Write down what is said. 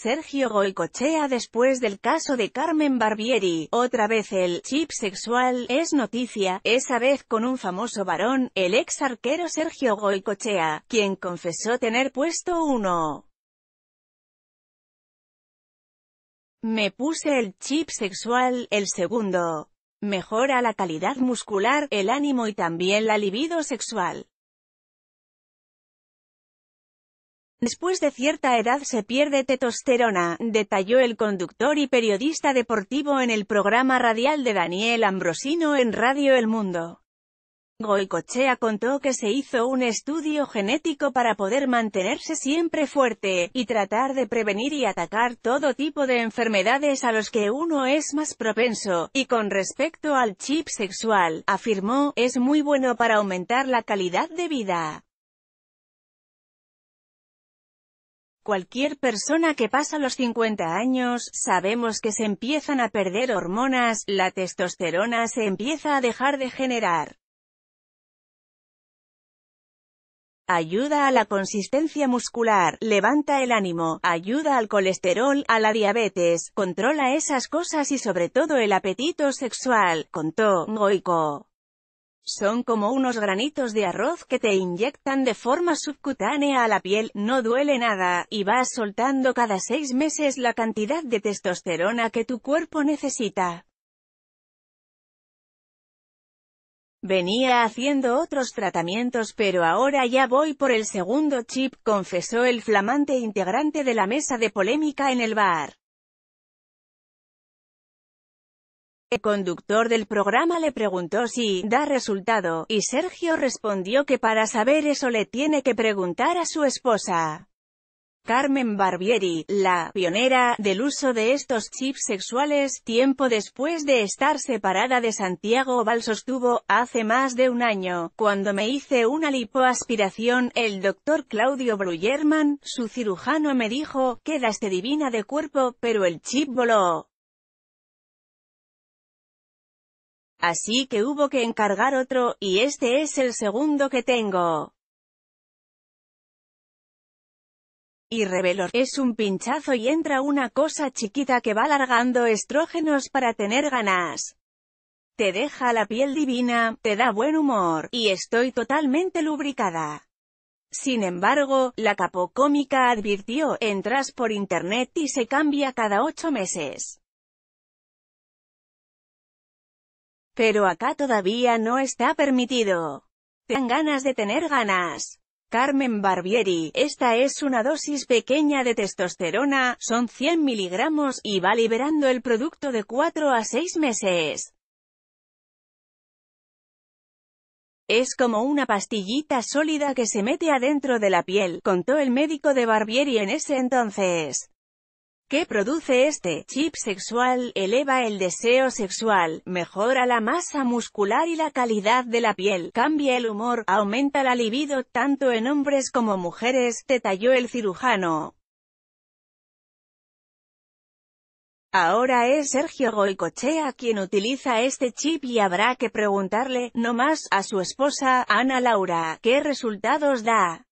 Sergio Goicochea después del caso de Carmen Barbieri. Otra vez el chip sexual es noticia, esa vez con un famoso varón, el ex arquero Sergio Goicochea, quien confesó tener puesto uno. Me puse el chip sexual, el segundo. Mejora la calidad muscular, el ánimo y también la libido sexual. Después de cierta edad se pierde testosterona, detalló el conductor y periodista deportivo en el programa radial de Daniel Ambrosino en Radio El Mundo. Goicochea contó que se hizo un estudio genético para poder mantenerse siempre fuerte, y tratar de prevenir y atacar todo tipo de enfermedades a los que uno es más propenso, y con respecto al chip sexual, afirmó, es muy bueno para aumentar la calidad de vida. Cualquier persona que pasa los 50 años, sabemos que se empiezan a perder hormonas, la testosterona se empieza a dejar de generar. ayuda a la consistencia muscular, levanta el ánimo, ayuda al colesterol, a la diabetes, controla esas cosas y sobre todo el apetito sexual, contó Goico. Son como unos granitos de arroz que te inyectan de forma subcutánea a la piel, no duele nada, y vas soltando cada seis meses la cantidad de testosterona que tu cuerpo necesita. Venía haciendo otros tratamientos pero ahora ya voy por el segundo chip, confesó el flamante integrante de la mesa de polémica en el bar. El conductor del programa le preguntó si da resultado, y Sergio respondió que para saber eso le tiene que preguntar a su esposa. Carmen Barbieri, la pionera del uso de estos chips sexuales, tiempo después de estar separada de Santiago Val sostuvo, hace más de un año, cuando me hice una lipoaspiración, el doctor Claudio Bruyerman, su cirujano me dijo, quedaste divina de cuerpo, pero el chip voló. Así que hubo que encargar otro, y este es el segundo que tengo. Y reveló, es un pinchazo y entra una cosa chiquita que va largando estrógenos para tener ganas. Te deja la piel divina, te da buen humor, y estoy totalmente lubricada. Sin embargo, la capocómica advirtió, entras por internet y se cambia cada ocho meses. Pero acá todavía no está permitido. Tengan ganas de tener ganas. Carmen Barbieri, esta es una dosis pequeña de testosterona, son 100 miligramos, y va liberando el producto de 4 a 6 meses. Es como una pastillita sólida que se mete adentro de la piel, contó el médico de Barbieri en ese entonces. ¿Qué produce este chip sexual, eleva el deseo sexual, mejora la masa muscular y la calidad de la piel, cambia el humor, aumenta la libido tanto en hombres como mujeres, detalló el cirujano. Ahora es Sergio Goicochea quien utiliza este chip y habrá que preguntarle, no más, a su esposa, Ana Laura, qué resultados da.